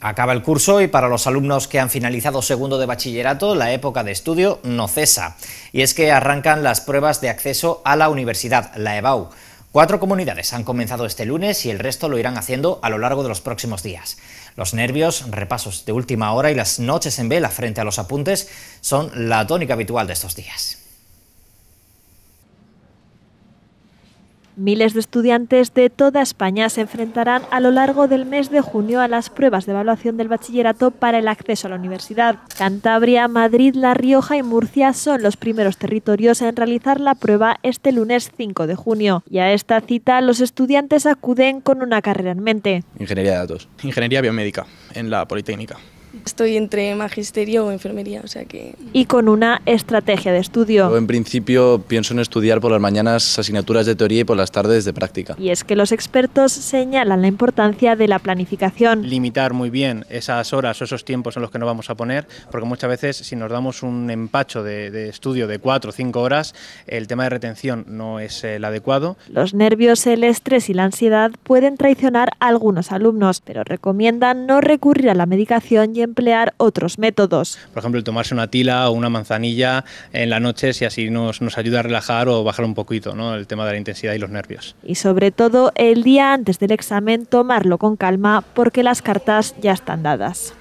Acaba el curso y para los alumnos que han finalizado segundo de bachillerato, la época de estudio no cesa. Y es que arrancan las pruebas de acceso a la universidad, la EBAU. Cuatro comunidades han comenzado este lunes y el resto lo irán haciendo a lo largo de los próximos días. Los nervios, repasos de última hora y las noches en vela frente a los apuntes son la tónica habitual de estos días. Miles de estudiantes de toda España se enfrentarán a lo largo del mes de junio a las pruebas de evaluación del bachillerato para el acceso a la universidad. Cantabria, Madrid, La Rioja y Murcia son los primeros territorios en realizar la prueba este lunes 5 de junio. Y a esta cita los estudiantes acuden con una carrera en mente. Ingeniería de datos, ingeniería biomédica en la Politécnica. Estoy entre magisterio o enfermería, o sea que... Y con una estrategia de estudio. en principio pienso en estudiar por las mañanas asignaturas de teoría y por las tardes de práctica. Y es que los expertos señalan la importancia de la planificación. Limitar muy bien esas horas o esos tiempos en los que nos vamos a poner, porque muchas veces si nos damos un empacho de, de estudio de cuatro o cinco horas, el tema de retención no es el adecuado. Los nervios, el estrés y la ansiedad pueden traicionar a algunos alumnos, pero recomiendan no recurrir a la medicación y emplear otros métodos. Por ejemplo, tomarse una tila o una manzanilla en la noche, si así nos, ayuda a relajar o bajar un poquito el tema de la intensidad y los nervios. Y sobre todo, el día antes del examen, tomarlo con calma porque las cartas ya están dadas.